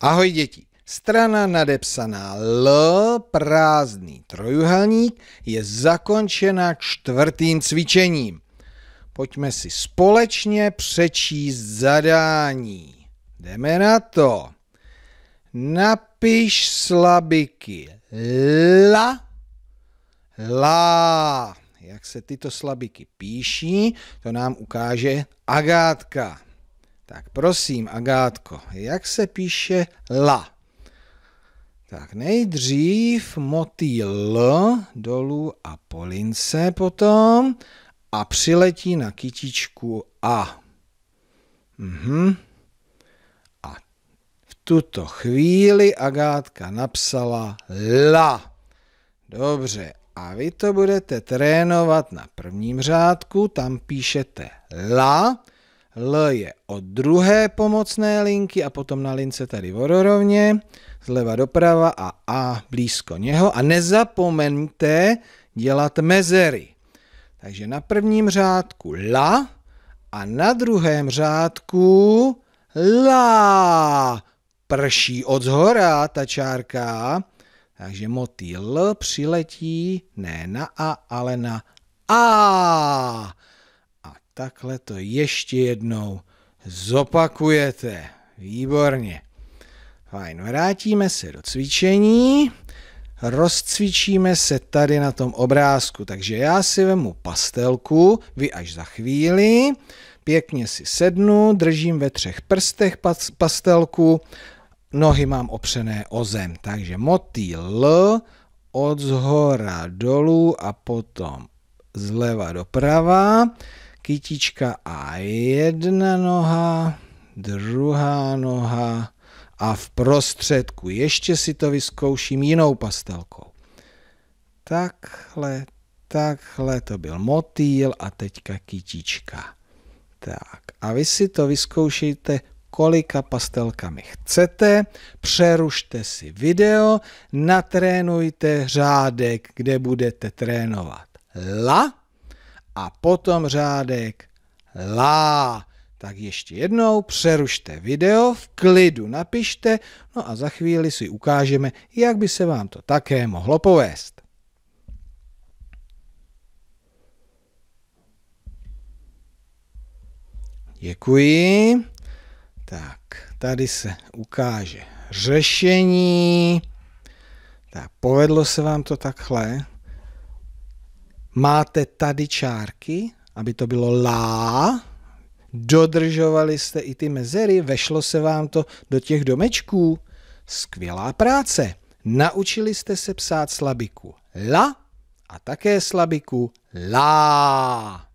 Ahoj děti. Strana nadepsaná L, prázdný trojuhelník, je zakončena čtvrtým cvičením. Pojďme si společně přečíst zadání. Jdeme na to. Napiš slabiky la, la. Jak se tyto slabiky píší, to nám ukáže Agátka. Tak prosím, Agátko, jak se píše la? Tak nejdřív motýl L dolů a po lince potom a přiletí na kytičku A. Mhm. A v tuto chvíli Agátka napsala la. Dobře, a vy to budete trénovat na prvním řádku, tam píšete la, L je od druhé pomocné linky a potom na lince tady vodorovně, zleva doprava a A blízko něho. A nezapomeňte dělat mezery. Takže na prvním řádku la a na druhém řádku la. Prší od zhora ta čárka, takže motýl přiletí ne na A, ale na A takhle to ještě jednou zopakujete. Výborně. Fajn, vrátíme se do cvičení. Rozcvičíme se tady na tom obrázku. Takže já si vemu pastelku, vy až za chvíli. Pěkně si sednu, držím ve třech prstech pastelku, nohy mám opřené o zem. Takže motýl od zhora dolů a potom zleva doprava kytička a jedna noha, druhá noha a v prostředku. Ještě si to vyzkouším jinou pastelkou. Takhle, takhle to byl motýl a teďka kytička. Tak a vy si to vyzkoušejte kolika pastelkami chcete, přerušte si video, natrénujte řádek, kde budete trénovat la, a potom řádek lá. Tak ještě jednou přerušte video, v klidu napište, no a za chvíli si ukážeme, jak by se vám to také mohlo povést. Děkuji. Tak, tady se ukáže řešení. Tak, povedlo se vám to takhle. Máte tady čárky, aby to bylo lá, dodržovali jste i ty mezery, vešlo se vám to do těch domečků. Skvělá práce. Naučili jste se psát slabiku la a také slabiku la.